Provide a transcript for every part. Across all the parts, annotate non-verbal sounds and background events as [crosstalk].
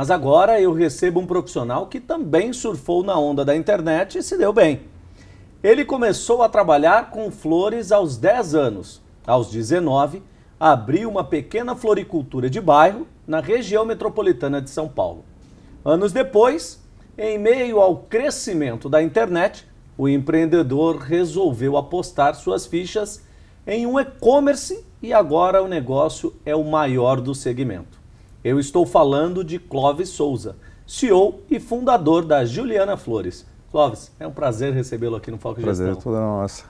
Mas agora eu recebo um profissional que também surfou na onda da internet e se deu bem. Ele começou a trabalhar com flores aos 10 anos. Aos 19, abriu uma pequena floricultura de bairro na região metropolitana de São Paulo. Anos depois, em meio ao crescimento da internet, o empreendedor resolveu apostar suas fichas em um e-commerce e agora o negócio é o maior do segmento. Eu estou falando de Clóvis Souza, CEO e fundador da Juliana Flores. Clóvis, é um prazer recebê-lo aqui no Foco prazer Gestão. Prazer é toda nossa.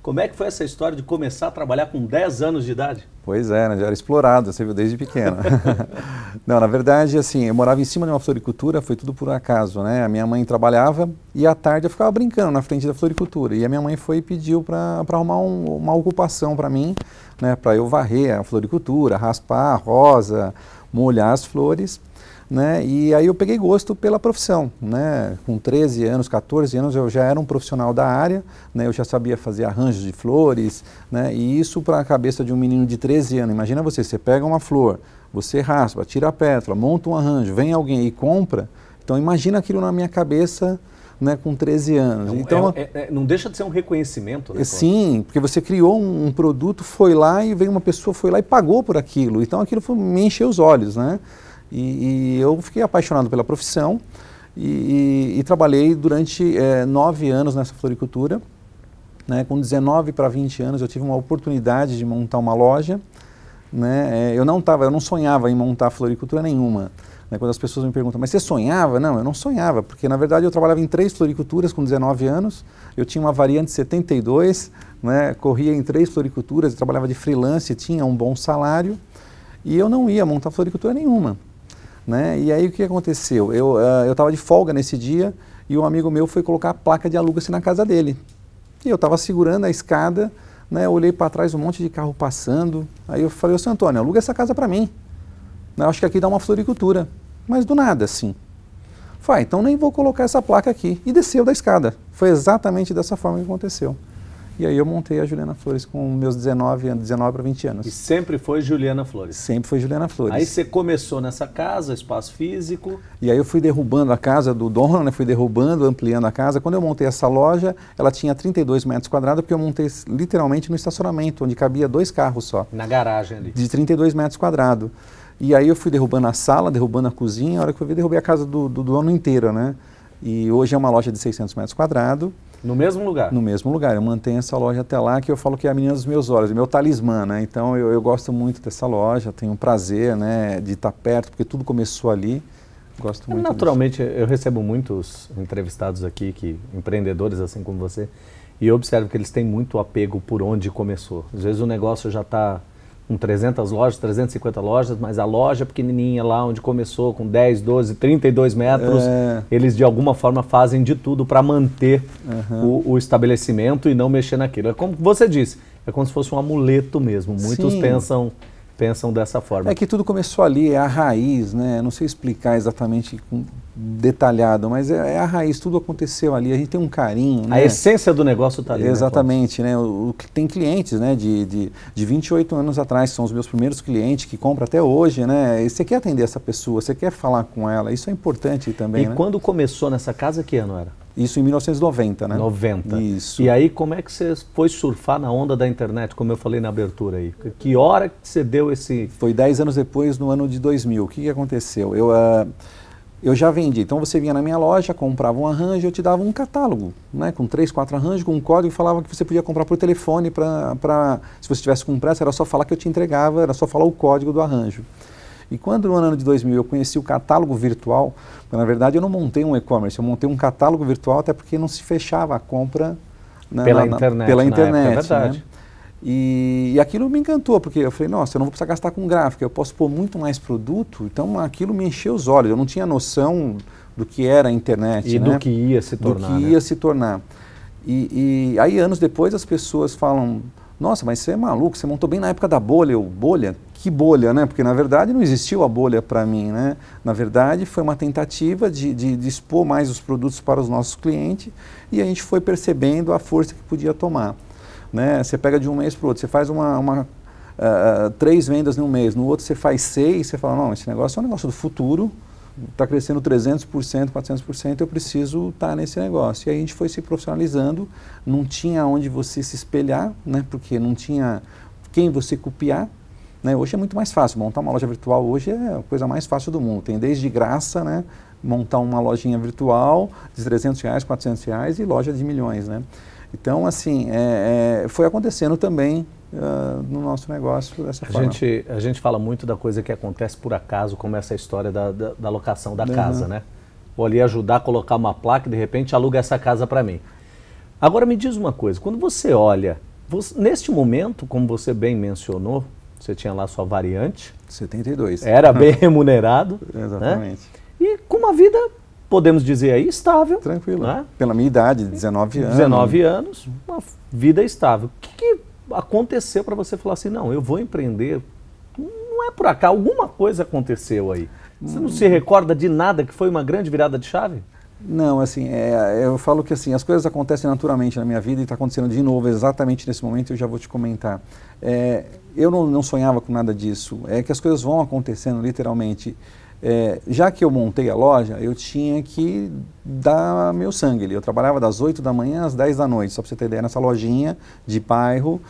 Como é que foi essa história de começar a trabalhar com 10 anos de idade? Pois é, né? já era explorado, você viu, desde pequeno. [laughs] [laughs] Não, na verdade, assim, eu morava em cima de uma floricultura, foi tudo por acaso, né? A minha mãe trabalhava e à tarde eu ficava brincando na frente da floricultura. E a minha mãe foi e pediu para arrumar um, uma ocupação para mim, né? Para eu varrer a floricultura, raspar a rosa, molhar as flores, né? E aí eu peguei gosto pela profissão, né? Com 13 anos, 14 anos eu já era um profissional da área, né? Eu já sabia fazer arranjos de flores, né? E isso para a cabeça de um menino de 13 anos, imagina você, você pega uma flor, você raspa, tira a pétala, monta um arranjo, vem alguém e compra. Então imagina aquilo na minha cabeça, né, com 13 anos. Não, é então, é, é, é, não deixa de ser um reconhecimento. Né, sim, porque você criou um, um, produto, foi lá e veio uma pessoa, foi lá e pagou por aquilo. Então aquilo foi, me encheu os olhos, né? E, e eu fiquei apaixonado pela profissão e, e, e trabalhei durante é, nove anos nessa floricultura. Né? Com 19 para 20 anos eu tive uma oportunidade de montar uma loja. Né? É, eu não tava, eu não sonhava em montar floricultura nenhuma. Né? Quando as pessoas me perguntam, mas você sonhava? Não, eu não sonhava, porque na verdade eu trabalhava em três floriculturas com 19 anos, eu tinha uma variante 72, né? corria em três floriculturas, trabalhava de freelance, tinha um bom salário, e eu não ia montar floricultura nenhuma. Né? E aí o que aconteceu? Eu uh, ah, estava de folga nesse dia e um amigo meu foi colocar a placa de aluga-se na casa dele. E eu estava segurando a escada, né? olhei para trás um monte de carro passando. Aí eu falei, ô Antônio, aluga essa casa para mim. Né? Eu acho que aqui dá uma floricultura. Mas do nada, assim. Falei, ah, então nem vou colocar essa placa aqui. E desceu da escada. Foi exatamente dessa forma que aconteceu. E aí eu montei a Juliana Flores com meus 19 anos, 19 para 20 anos. E sempre foi Juliana Flores? Sempre foi Juliana Flores. Aí você começou nessa casa, espaço físico. E aí eu fui derrubando a casa do dono, né? fui derrubando, ampliando a casa. Quando eu montei essa loja, ela tinha 32 metros quadrados, porque eu montei literalmente no estacionamento, onde cabia dois carros só. Na garagem ali. De 32 metros quadrados. E aí eu fui derrubando a sala, derrubando a cozinha, a hora que eu vi, derrubei a casa do, do dono né? E hoje é uma loja de 600 metros quadrados. No mesmo lugar? No mesmo lugar. Eu mantenho essa loja até lá, que eu falo que é a menina dos meus olhos, meu talismã, né? Então eu, eu gosto muito dessa loja, tenho um prazer né, de estar perto, porque tudo começou ali. Gosto muito. Naturalmente, disso. eu recebo muitos entrevistados aqui, que empreendedores assim como você, e eu observo que eles têm muito apego por onde começou. Às vezes o negócio já está com 300 lojas, 350 lojas, mas a loja pequenininha lá onde começou com 10, 12, 32 metros, é. eles de alguma forma fazem de tudo para manter uhum. o, o, estabelecimento e não mexer naquilo. É como você disse, é como se fosse um amuleto mesmo. Muitos Sim. pensam pensam dessa forma. É que tudo começou ali, é a raiz, né? Não sei explicar exatamente detalhado, mas é, é a raiz, tudo aconteceu ali, a gente tem um carinho. Né? A essência do negócio está ali. Né, exatamente, né? O, o, tem clientes, né? De, de, de 28 anos atrás, são os meus primeiros clientes que compram até hoje, né? E você quer atender essa pessoa, você quer falar com ela, isso é importante também. E né? quando começou nessa casa, que ano era? Isso em 1990, né? 90. Isso. E aí, como é que você foi surfar na onda da internet, como eu falei na abertura aí? Que hora que você deu esse. Foi 10 anos depois, no ano de 2000. O que, que aconteceu? Eu. Uh, eu já vendi. Então você vinha na minha loja, comprava um arranjo, eu te dava um catálogo, né? Com três, quatro arranjos, com um código, e falava que você podia comprar por telefone para. Se você tivesse com pressa, era só falar que eu te entregava, era só falar o código do arranjo. E quando no ano de 2000 eu conheci o catálogo virtual, na verdade eu não montei um e-commerce, eu montei um catálogo virtual até porque não se fechava a compra né, pela, na, internet, pela é internet. Época, né? verdade. E, e, aquilo me encantou, porque eu falei, nossa, eu não vou precisar gastar com gráfica, eu posso pôr muito mais produto, então aquilo me encheu os olhos, eu não tinha noção do que era a internet. E né? do que ia se tornar. Do que né? ia se tornar. E, e, aí anos depois as pessoas falam, nossa, mas você é maluco, você montou bem na época da bolha, ou bolha? que bolha, né? Porque na verdade não existiu a bolha para mim, né? Na verdade foi uma tentativa de, de, de, expor mais os produtos para os nossos clientes e a gente foi percebendo a força que podia tomar, né? Você pega de um mês para o outro, você faz uma, uma uh, três vendas num mês, no outro você faz seis, você fala não, esse negócio é um negócio do futuro, está crescendo 300%, 400%, eu preciso estar tá nesse negócio. E aí a gente foi se profissionalizando, não tinha onde você se espelhar, né? Porque não tinha quem você copiar né? Hoje é muito mais fácil, montar uma loja virtual hoje é a coisa mais fácil do mundo. Tem desde graça, né? montar uma lojinha virtual de 300 reais, 400 reais e loja de milhões. Né? Então, assim, é, é, foi acontecendo também uh, no nosso negócio dessa a forma. Gente, a gente fala muito da coisa que acontece por acaso, como essa história da, da, da locação da uhum. casa, né? Vou ali ajudar a colocar uma placa e de repente aluga essa casa para mim. Agora me diz uma coisa, quando você olha, você, neste momento, como você bem mencionou, você tinha lá sua variante. 72. Era bem [laughs] remunerado. Né? Exatamente. Né? E com uma vida, podemos dizer aí, estável. Tranquilo. Né? Pela minha idade, 19 anos. 19 anos, uma vida estável. O que, que aconteceu para você falar assim, não, eu vou empreender? Não é por acaso, alguma coisa aconteceu aí. Você não se hum. recorda de nada que foi uma grande virada de chave? Não, assim, é, eu falo que assim, as coisas acontecem naturalmente na minha vida e está acontecendo de novo exatamente nesse momento, eu já vou te comentar. É, eu não, não, sonhava com nada disso, é que as coisas vão acontecendo literalmente. É, já que eu montei a loja, eu tinha que dar meu sangue. Eu trabalhava das 8 da manhã às 10 da noite, só para você ter ideia, nessa lojinha de bairro.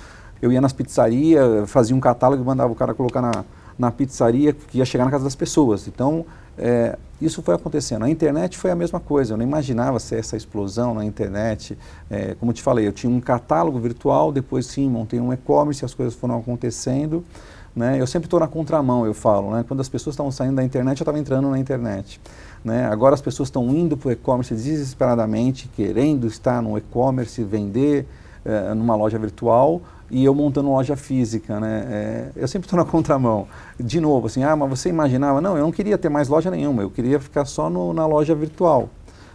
Eu ia nas pizzarias, fazia um catálogo e mandava o cara colocar na, na pizzaria, que ia chegar na casa das pessoas. Então, é, isso foi acontecendo. A internet foi a mesma coisa, eu não imaginava ser essa explosão na internet. É, como te falei, eu tinha um catálogo virtual, depois sim, montei um e-commerce, as coisas foram acontecendo. Né? Eu sempre estou na contramão, eu falo. Né? Quando as pessoas estavam saindo da internet, eu estava entrando na internet. Né? Agora as pessoas estão indo para o e-commerce desesperadamente, querendo estar no e-commerce, vender é, numa loja virtual, e eu montando loja física, né? É, eu sempre estou na [laughs] contramão. De novo, assim, ah, mas você imaginava? Não, eu não queria ter mais loja nenhuma, eu queria ficar só no, na loja virtual,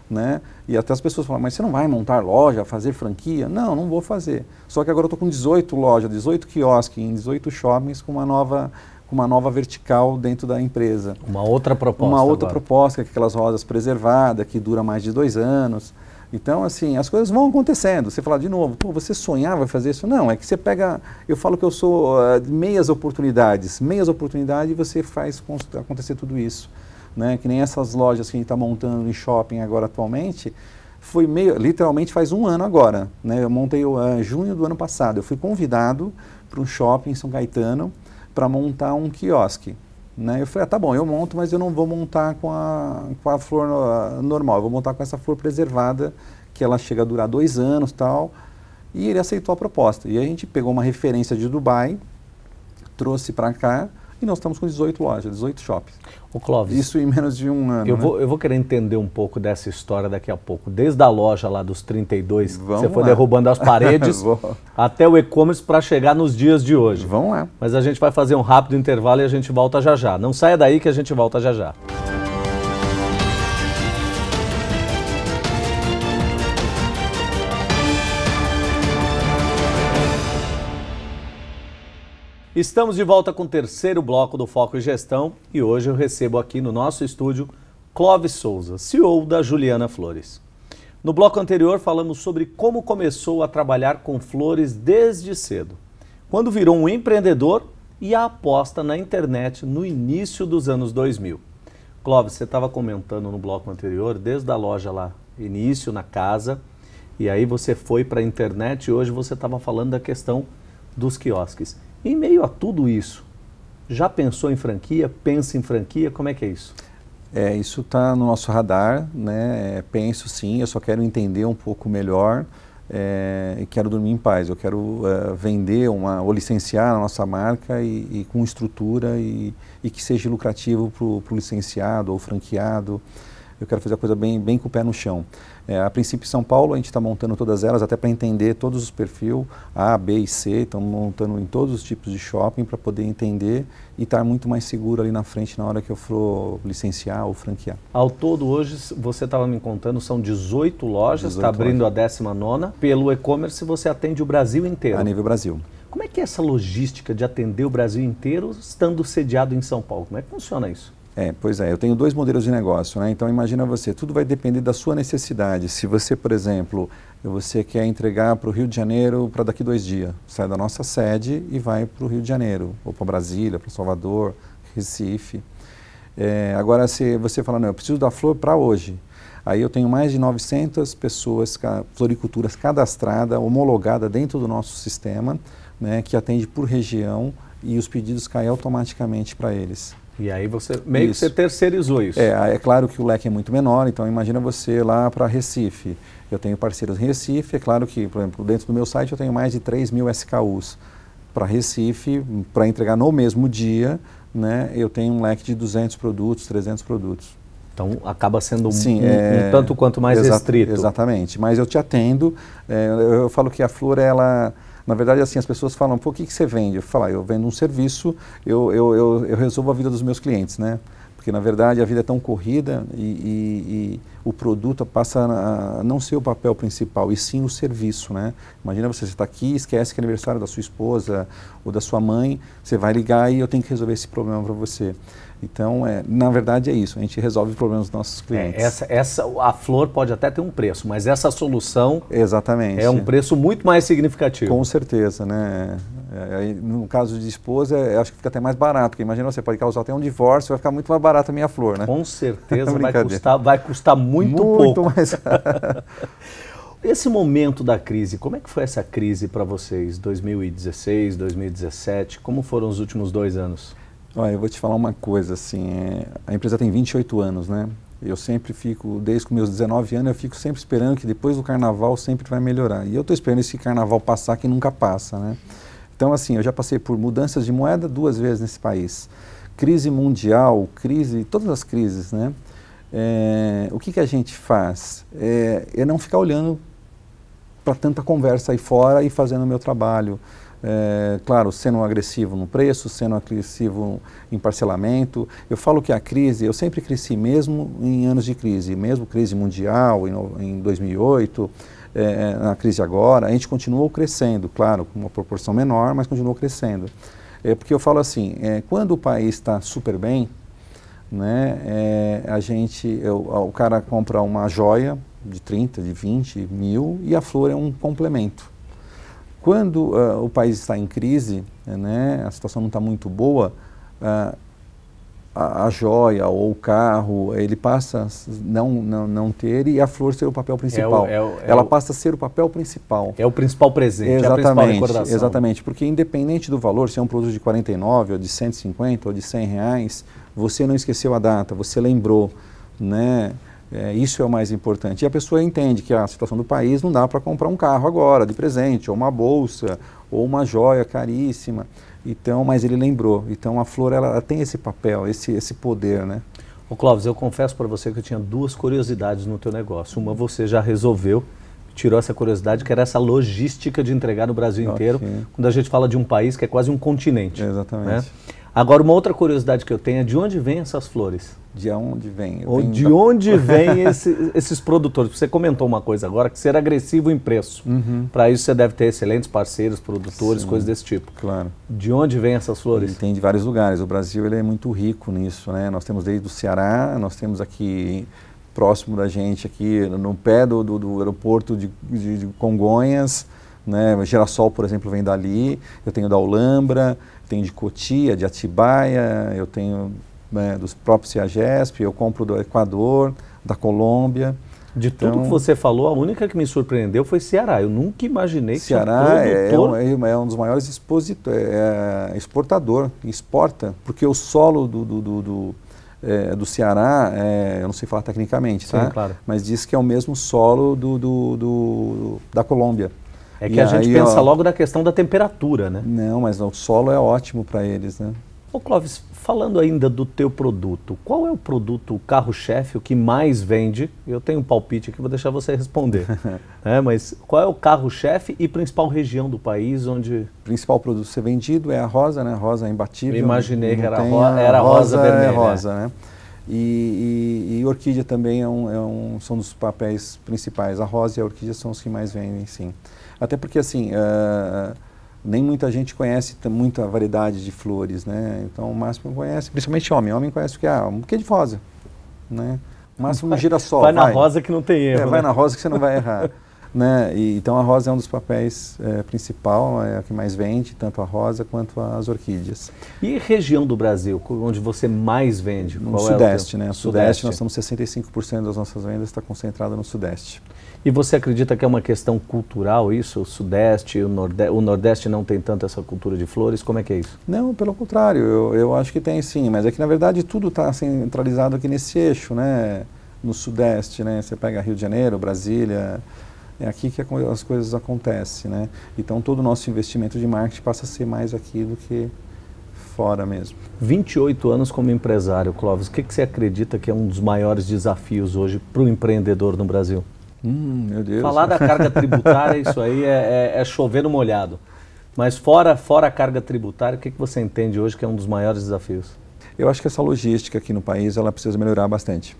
né? E até as pessoas falam, mas você não vai montar loja, fazer franquia? Não, não vou fazer. Só que agora eu estou com 18 lojas, 18 quiosques, em 18 shoppings com uma nova com uma nova vertical dentro da empresa. Uma outra proposta. Uma outra agora. proposta, que é aquelas rosas preservadas, que dura mais de dois anos. Então, assim, as coisas vão acontecendo. Você fala de novo, pô, você sonhava fazer isso? Não, é que você pega. Eu falo que eu sou uh, meias oportunidades. Meias oportunidades e você faz acontecer tudo isso. Né? Que nem essas lojas que a gente está montando em shopping agora atualmente. Foi meio, literalmente faz um ano agora. Né? Eu montei uh, junho do ano passado. Eu fui convidado para um shopping em São Caetano para montar um quiosque. Né? Eu falei, ah, tá bom, eu monto, mas eu não vou montar com a, com a flor no, normal, eu vou montar com essa flor preservada, que ela chega a durar dois anos tal. E ele aceitou a proposta. E a gente pegou uma referência de Dubai, trouxe para cá, e nós estamos com 18 lojas, 18 shops. O Clóvis. Isso em menos de um ano. Eu, né? vou, eu vou querer entender um pouco dessa história daqui a pouco. Desde a loja lá dos 32, Vamos você lá. foi derrubando as [laughs] paredes, até o e-commerce para chegar nos dias de hoje. Vamos lá. Mas a gente vai fazer um rápido intervalo e a gente volta já já. Não saia daí que a gente volta já já. Estamos de volta com o terceiro bloco do Foco em Gestão e hoje eu recebo aqui no nosso estúdio Clóvis Souza, CEO da Juliana Flores. No bloco anterior falamos sobre como começou a trabalhar com flores desde cedo, quando virou um empreendedor e a aposta na internet no início dos anos 2000. Clóvis, você estava comentando no bloco anterior, desde a loja lá, início na casa, e aí você foi para a internet e hoje você estava falando da questão dos quiosques. Em meio a tudo isso, já pensou em franquia? Pensa em franquia? Como é que é isso? É, isso está no nosso radar, né? É, penso sim, eu só quero entender um pouco melhor é, e quero dormir em paz. Eu quero é, vender uma, ou licenciar a nossa marca e, e com estrutura e, e, que seja lucrativo para o licenciado ou franqueado eu quero fazer a coisa bem, bem com o pé no chão. É, a princípio, São Paulo, a gente está montando todas elas, até para entender todos os perfis, A, B e C, estamos montando em todos os tipos de shopping para poder entender e estar tá muito mais seguro ali na frente na hora que eu for licenciar ou franquear. Ao todo, hoje, você estava me contando, são 18 lojas, está abrindo lojas. a 19. Pelo e-commerce, você atende o Brasil inteiro. A nível Brasil. Como é que é essa logística de atender o Brasil inteiro estando sediado em São Paulo? Como é que funciona isso? É, pois é. Eu tenho dois modelos de negócio, né? Então imagina você, tudo vai depender da sua necessidade. Se você, por exemplo, você quer entregar para o Rio de Janeiro para daqui dois dias, sai da nossa sede e vai para o Rio de Janeiro, ou para Brasília, para Salvador, Recife. É, agora, se você fala, não, eu preciso da flor para hoje, aí eu tenho mais de 900 pessoas, floriculturas cadastrada, homologada dentro do nosso sistema, né, que atende por região e os pedidos caem automaticamente para eles. E aí você meio isso. que você terceirizou isso. É, é claro que o leque é muito menor, então imagina você lá para Recife. Eu tenho parceiros em Recife, é claro que, por exemplo, dentro do meu site eu tenho mais de 3 mil SKUs para Recife, para entregar no mesmo dia, né, eu tenho um leque de 200 produtos, 300 produtos. Então acaba sendo Sim, um, é, um, tanto quanto mais exa restrito. Exatamente, mas eu te atendo, é, eu, eu falo que a flor, ela na verdade, assim, as pessoas falam, pô, o que, que você vende? Eu falo, ah, eu vendo um serviço, eu, eu, eu, eu resolvo a vida dos meus clientes, né? Porque, na verdade, a vida é tão corrida e, e, e o produto passa a não ser o papel principal, e sim o serviço. Né? Imagina você está aqui esquece que é aniversário da sua esposa ou da sua mãe, você vai ligar e eu tenho que resolver esse problema para você. Então, é, na verdade, é isso. A gente resolve problemas dos nossos é, clientes. É, essa, essa, a flor pode até ter um preço, mas essa solução Exatamente. é um preço muito mais significativo. Com certeza, né? É, no caso de esposa, é, acho que fica até mais barato, porque imagina você pode causar até um divórcio, vai ficar muito mais barato a minha flor, né? Com certeza, [laughs] vai, custar, vai custar muito, muito pouco. Mais... [laughs] [laughs] Esse momento da crise, como é que foi essa crise para vocês, 2016, 2017? Como foram os últimos dois anos? Olha, eu vou te falar uma coisa, assim, é, a empresa tem 28 anos, né? Eu sempre fico, desde com meus 19 anos, eu fico sempre esperando que depois do carnaval sempre vai melhorar. E eu estou esperando esse carnaval passar que nunca passa, né? Então, assim, eu já passei por mudanças de moeda duas vezes nesse país. Crise mundial, crise, todas as crises, né? É, o que, que a gente faz? É, é não ficar olhando para tanta conversa aí fora e fazendo o meu trabalho. É, claro, sendo agressivo no preço, sendo agressivo em parcelamento. Eu falo que a crise, eu sempre cresci mesmo em anos de crise, mesmo crise mundial em, em 2008, é, é, na crise agora, a gente continuou crescendo, claro, com uma proporção menor, mas continuou crescendo. É porque eu falo assim, é, quando o país está super bem, né, é, a gente, eu, é, o cara compra uma joia de 30, de 20 mil e a flor é um complemento. Quando uh, o país está em crise, né, a situação não está muito boa, uh, a, a joia ou o carro, ele passa a não, não, não ter e a flor ser o papel principal. É o, é o, é Ela o, passa a ser o papel principal. É o principal presente, exatamente, é a principal recordação. Exatamente, porque independente do valor, se é um produto de 49 ou de 150 ou de 100 reais, você não esqueceu a data, você lembrou, né? É, isso é o mais importante. E a pessoa entende que a situação do país não dá para comprar um carro agora, de presente, ou uma bolsa, ou uma joia caríssima. Então, mas ele lembrou. Então a flor ela, ela tem esse papel, esse, esse poder, né? o Clóvis, eu confesso para você que eu tinha duas curiosidades no teu negócio. Uma você já resolveu, tirou essa curiosidade, que era essa logística de entregar no Brasil okay. inteiro, quando a gente fala de um país que é quase um continente. Exatamente. Né? Agora, uma outra curiosidade que eu tenho é de onde vêm essas flores? De onde vem? Ou de da... onde [laughs] vêm esse, esses produtores? Você comentou uma coisa agora, que ser agressivo em preço. Uhum. Para isso você deve ter excelentes parceiros, produtores, Sim, coisas desse tipo. Claro. De onde vêm essas flores? Ele tem de vários lugares. O Brasil ele é muito rico nisso. Né? Nós temos desde o Ceará, nós temos aqui próximo da gente, aqui no pé do, do, do aeroporto de, de, de Congonhas, né? Girassol, por exemplo, vem dali. Eu tenho da Olambra, tem de Cotia, de Atibaia, eu tenho né, dos próprios CIAGESP, eu compro do Equador, da Colômbia. De tudo então, que você falou, a única que me surpreendeu foi Ceará. Eu nunca imaginei que Ceará é, é, um, é, é um dos maiores expositor, é, é, exportador, exporta, porque o solo do, do, do, do, é, do Ceará, é, eu não sei falar tecnicamente, Sim, tá? claro. mas diz que é o mesmo solo do, do, do da Colômbia. É que e a gente aí, pensa ó, logo na questão da temperatura, né? Não, mas o solo é ótimo para eles, né? Ô Clóvis, falando ainda do teu produto, qual é o produto carro-chefe, o que mais vende? Eu tenho um palpite aqui, vou deixar você responder. [laughs] é, mas qual é o carro-chefe e principal região do país onde... O principal produto a ser vendido é a rosa, né? Rosa é imbatível. Eu imaginei que era, ro era rosa, rosa é vermelha. É rosa, né? né? E, e, e orquídea também é um, é um, são dos papéis principais. A rosa e a orquídea são os que mais vendem, sim. Até porque, assim, uh, nem muita gente conhece muita variedade de flores, né? Então, o máximo conhece, principalmente homem. Homem conhece o que? Ah, um buquê de rosa, né? O máximo um girassol. Vai, vai, na rosa que não tem é, erro. É, né? Vai na rosa que você não vai errar. [laughs] Né? E, então a rosa é um dos papéis é, principal, é a que mais vende, tanto a rosa quanto as orquídeas. E região do Brasil, onde você mais vende? No é Sudeste, é né? Sudeste, Sudeste, nós temos 65% das nossas vendas está concentrada no Sudeste. E você acredita que é uma questão cultural isso? O Sudeste, o Nordeste, o Nordeste não tem tanto essa cultura de flores? Como é que é isso? Não, pelo contrário, eu, eu acho que tem sim, mas é que na verdade tudo está centralizado aqui nesse eixo, né? No Sudeste, né? Você pega Rio de Janeiro, Brasília, é aqui que as coisas acontecem, né? Então todo o nosso investimento de marketing passa a ser mais aqui do que fora mesmo. 28 anos como empresário, Clóvis, o que, que você acredita que é um dos maiores desafios hoje para o empreendedor no Brasil? Hum, meu Deus. Falar da carga tributária, isso aí é, é, é chover no molhado. Mas fora, fora a carga tributária, o que, que você entende hoje que é um dos maiores desafios? Eu acho que essa logística aqui no país ela precisa melhorar bastante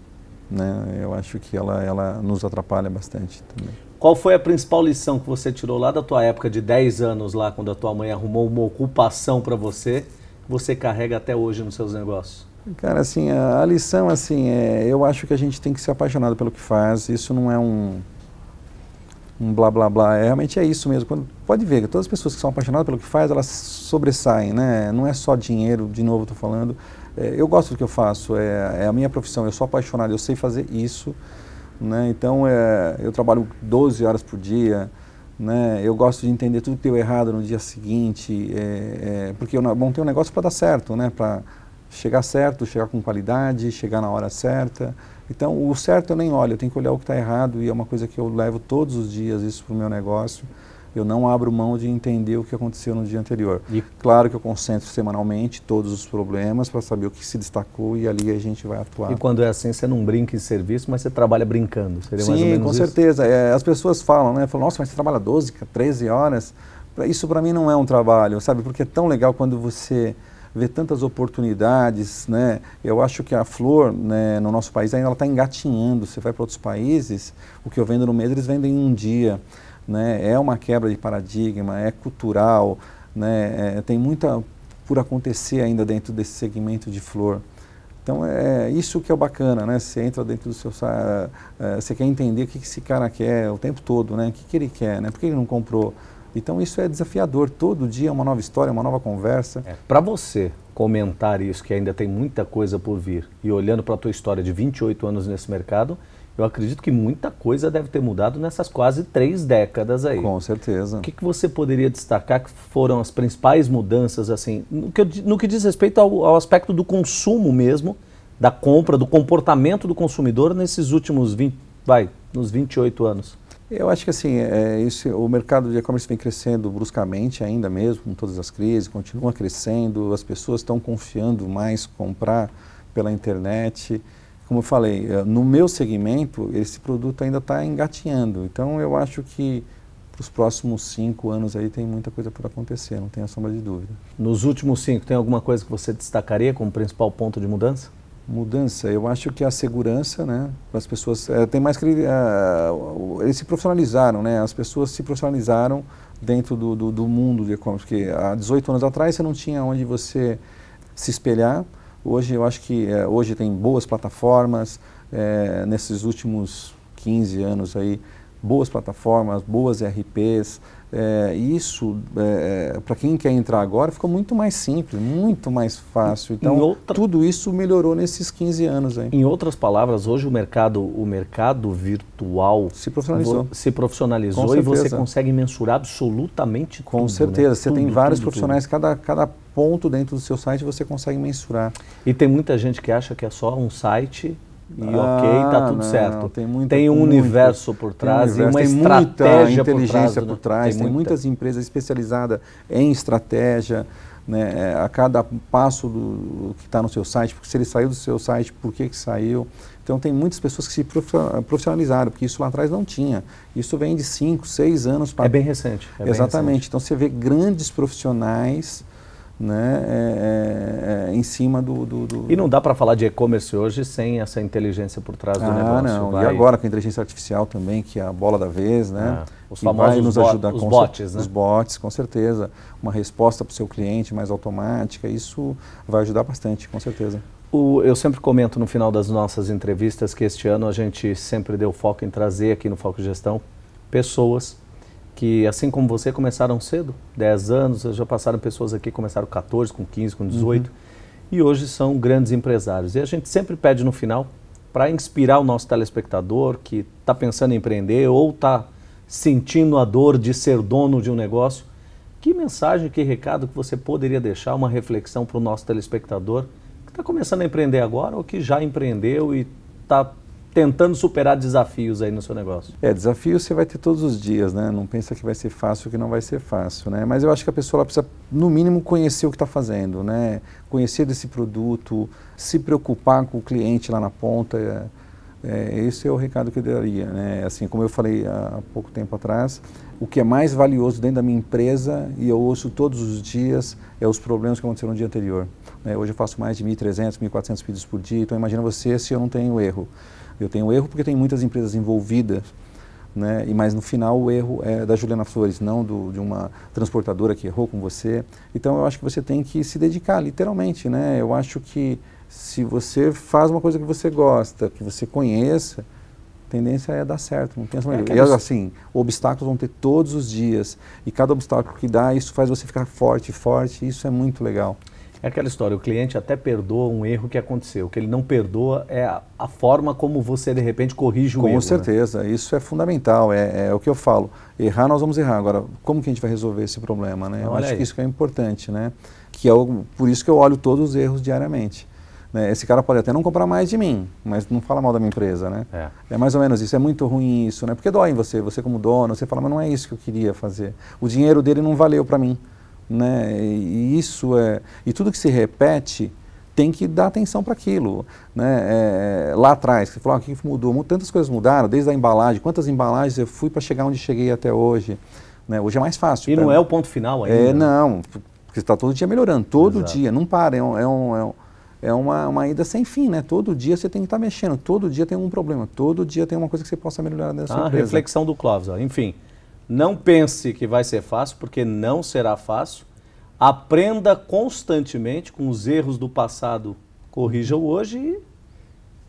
né? Eu acho que ela, ela nos atrapalha bastante também. Qual foi a principal lição que você tirou lá da tua época de 10 anos lá, quando a tua mãe arrumou uma ocupação para você, que você carrega até hoje nos seus negócios? Cara, assim, a, a, lição, assim, é, eu acho que a gente tem que ser apaixonado pelo que faz. Isso não é um, um blá blá blá. É, realmente é isso mesmo. Quando, pode ver que todas as pessoas que são apaixonadas pelo que faz, elas sobressaem, né? Não é só dinheiro, de novo estou falando é, eu gosto do que eu faço, é, é, a minha profissão, eu sou apaixonado, eu sei fazer isso. Né? Então, é, eu trabalho 12 horas por dia, né? eu gosto de entender tudo que deu errado no dia seguinte, é, é, porque eu montei um negócio para dar certo, né? para chegar certo, chegar com qualidade, chegar na hora certa. Então, o certo eu nem olho, eu tenho que olhar o que está errado e é uma coisa que eu levo todos os dias isso para o meu negócio eu não abro mão de entender o que aconteceu no dia anterior. E... Claro que eu concentro semanalmente todos os problemas para saber o que se destacou e ali a gente vai atuar. E quando é assim, você não brinca em serviço, mas você trabalha brincando, seria Sim, mais ou menos com isso? certeza. É, as pessoas falam, né? Falam, nossa, mas você trabalha 12, 13 horas. Isso para mim não é um trabalho, sabe? Porque é tão legal quando você vê tantas oportunidades, né? Eu acho que a flor, né, no nosso país ainda ela está engatinhando. Você vai para outros países, o que eu vendo no mês eles vendem em um dia né? é uma quebra de paradigma, é cultural, né? É, tem muita por acontecer ainda dentro desse segmento de flor. Então é, é isso que é bacana, né? Você entra dentro do seu, é, é, você quer entender o que esse cara quer o tempo todo, né? O que, que ele quer, né? Por que ele não comprou? Então isso é desafiador. Todo dia é uma nova história, uma nova conversa. É. Para você comentar isso, que ainda tem muita coisa por vir, e olhando para a tua história de 28 anos nesse mercado, eu acredito que muita coisa deve ter mudado nessas quase três décadas aí. Com certeza. O que, que você poderia destacar que foram as principais mudanças, assim, no que, no que diz respeito ao, ao aspecto do consumo mesmo, da compra, do comportamento do consumidor nesses últimos 20, vai, nos 28 anos? Eu acho que assim, é, o mercado de e-commerce vem crescendo bruscamente ainda mesmo, com todas as crises, continua crescendo, as pessoas estão confiando mais comprar pela internet como eu falei, eh, no meu segmento, esse produto ainda está engatinhando. Então, eu acho que para os próximos cinco anos aí tem muita coisa por acontecer, não tenha sombra de dúvida. Nos últimos cinco, tem alguma coisa que você destacaria como principal ponto de mudança? Mudança, eu acho que a segurança, né, as pessoas, é, tem mais que, uh, eles se profissionalizaram, né, as pessoas se profissionalizaram dentro do, do, do mundo de e-commerce, porque há 18 anos atrás você não tinha onde você se espelhar, Hoje eu acho que é, hoje tem boas plataformas, é, nesses últimos 15 anos aí, boas plataformas, boas RPs, é, isso, é, é para quem quer entrar agora, ficou muito mais simples, muito mais fácil. Então, outra... tudo isso melhorou nesses 15 anos. Aí. Em outras palavras, hoje o mercado, o mercado virtual se profissionalizou, se profissionalizou e você consegue mensurar absolutamente Com tudo. Com né? certeza, né? você tudo, tem vários tudo, profissionais, tudo. Cada, cada ponto dentro do seu site você consegue mensurar. E tem muita gente que acha que é só um site e ah, ok, tá ah, tudo não, certo. Tem, muita, tem um muito, universo por trás um universo, e uma estratégia muita inteligência por trás. Né? Por trás tem, tem muita. muitas empresas especializadas em estratégia. Né, é, a cada passo do, que está no seu site, porque se ele saiu do seu site, por que, que saiu. Então tem muitas pessoas que se profissionalizaram, porque isso lá atrás não tinha. Isso vem de 5, 6 anos É bem recente. É Exatamente. Bem recente. Então você vê grandes profissionais né, é, é, é, em cima do, do, do, E não dá para falar de e-commerce hoje sem essa inteligência por trás do ah, negócio. Não. Vai... E agora com a inteligência artificial também, que é a bola da vez, né? Ah, os que famosos vai nos ajudar os com bots, né? Os bots, com certeza. Uma resposta para o seu cliente mais automática, isso vai ajudar bastante, com certeza. eu sempre comento no final das nossas entrevistas que este ano a gente sempre deu foco em trazer aqui no Foco Gestão pessoas que, assim como você, começaram cedo, 10 anos, já passaram pessoas aqui que começaram com 14, com 15, com 18, uhum. e hoje são grandes empresários. E a gente sempre pede no final para inspirar o nosso telespectador que está pensando em empreender ou está sentindo a dor de ser dono de um negócio. Que mensagem, que recado que você poderia deixar, uma reflexão para o nosso telespectador que está começando a empreender agora ou que já empreendeu e está tentando superar desafios aí no seu negócio? É, desafios você vai ter todos os dias, né? Não pensa que vai ser fácil, que não vai ser fácil, né? Mas eu acho que a pessoa precisa, no mínimo, conhecer o que está fazendo, né? Conhecer desse produto, se preocupar com o cliente lá na ponta. É, é esse é o recado que eu daria, né? Assim, como eu falei há pouco tempo atrás, o que é mais valioso dentro da minha empresa e eu ouço todos os dias é os problemas que aconteceram no dia anterior. Né? Hoje eu faço mais de 1.300, 1.400 pedidos por dia, então imagina você se eu não tenho erro. Eu tenho erro porque tem muitas empresas envolvidas, né? E mas no final o erro é da Juliana Flores, não do, de uma transportadora que errou com você. Então eu acho que você tem que se dedicar, literalmente, né? Eu acho que se você faz uma coisa que você gosta, que você conheça, a tendência é dar certo, não tem essa É e é assim, obstáculos vão ter todos os dias, e cada obstáculo que dá, isso faz você ficar forte, forte, e isso é muito legal. É aquela história, o cliente até perdoa um erro que aconteceu. O que ele não perdoa é a, a forma como você, de repente, corrige o Com erro. Com né? certeza, né? isso é fundamental, é, é, o que eu falo. Errar, nós vamos errar. Agora, como que a gente vai resolver esse problema? Né? eu acho aí. que isso que é importante, né? Que é o, por isso que eu olho todos os erros diariamente. Né? Esse cara pode até não comprar mais de mim, mas não fala mal da minha empresa, né? É. é. mais ou menos isso. É muito ruim isso, né? Porque dói em você, você como dono, você fala, mas não é isso que eu queria fazer. O dinheiro dele não valeu para mim né? E isso é e tudo que se repete tem que dar atenção para aquilo, né? É, é, lá atrás você falou ah, o que mudou, tantas coisas mudaram desde a embalagem, quantas embalagens eu fui para chegar onde cheguei até hoje, né? Hoje é mais fácil. E não mim. é o ponto final é, ainda. É não, porque está todo dia melhorando, todo Exato. dia, não para, é um, é um, é um é uma, uma ida sem fim, né? Todo dia você tem que estar tá mexendo, todo dia tem um problema, todo dia tem uma coisa que você possa melhorar nessa ah, empresa. reflexão do Clóvis, ó. enfim. Não pense que vai ser fácil, porque não será fácil. Aprenda constantemente com os erros do passado, corrija o hoje e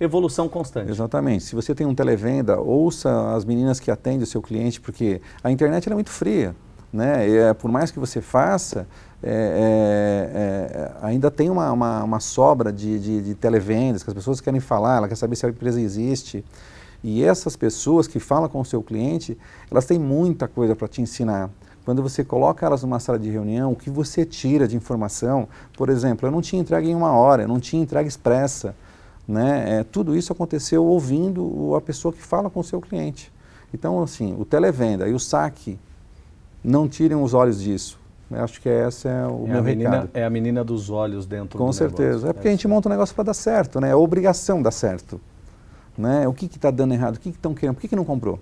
evolução constante. Exatamente. Se você tem um televenda, ouça as meninas que atendem o seu cliente, porque a internet é muito fria. Né? E, é, por mais que você faça, é, é, é, ainda tem uma, uma, uma sobra de, de, de televendas, que as pessoas querem falar, ela quer saber se a empresa existe. E essas pessoas que falam com o seu cliente, elas têm muita coisa para te ensinar. Quando você coloca elas numa sala de reunião, o que você tira de informação, por exemplo, eu não tinha entregue em uma hora, eu não tinha entregue expressa. Né? É, tudo isso aconteceu ouvindo a pessoa que fala com o seu cliente. Então, assim, o televenda e o saque, não tirem os olhos disso. Eu né? acho que essa é o é meu menina, recado. É a menina dos olhos dentro com do certeza. negócio. Com certeza. É porque é a gente monta um negócio para dar certo, né? É obrigação dar certo. Né? O que está dando errado? O que estão que querendo? Por que, que não comprou?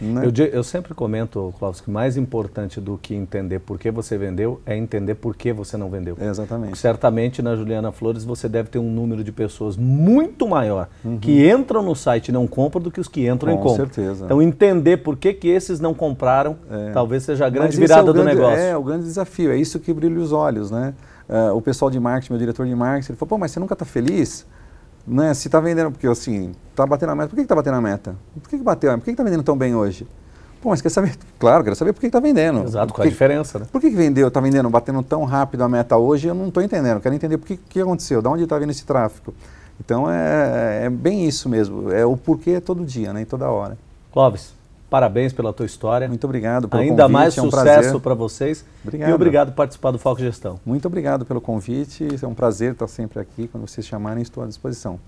Né? Eu, eu, sempre comento, Klaus, que mais importante do que entender por que você vendeu é entender por que você não vendeu. Exatamente. Porque certamente na Juliana Flores você deve ter um número de pessoas muito maior uhum. que entram no site e não compram do que os que entram Com e compram. Com certeza. Então entender por que, que esses não compraram é. talvez seja a grande é virada é grande, do negócio. É, o grande desafio. É isso que brilha os olhos, né? Uh, o pessoal de marketing, meu diretor de marketing, ele falou, pô, mas você nunca está feliz? né? Se está vendendo, porque assim, está batendo a meta, por que está batendo a meta? Por que, que bateu? Por que está vendendo tão bem hoje? Pô, mas quer saber? [laughs] Claro, quero saber por que está vendendo. Exato, qual a diferença, né? Por que, que vendeu, está vendendo, batendo tão rápido a meta hoje? Eu não estou entendendo. Quero entender por que, que aconteceu, de onde está vindo esse tráfego. Então é, é bem isso mesmo. É o porquê é todo dia, né? toda hora. Clóvis. Parabéns pela tua história. Muito obrigado pelo Ainda convite. mais é um sucesso para vocês. Obrigado. E obrigado por participar do Foco Gestão. Muito obrigado pelo convite. É um prazer estar sempre aqui. Quando vocês chamarem, estou à disposição.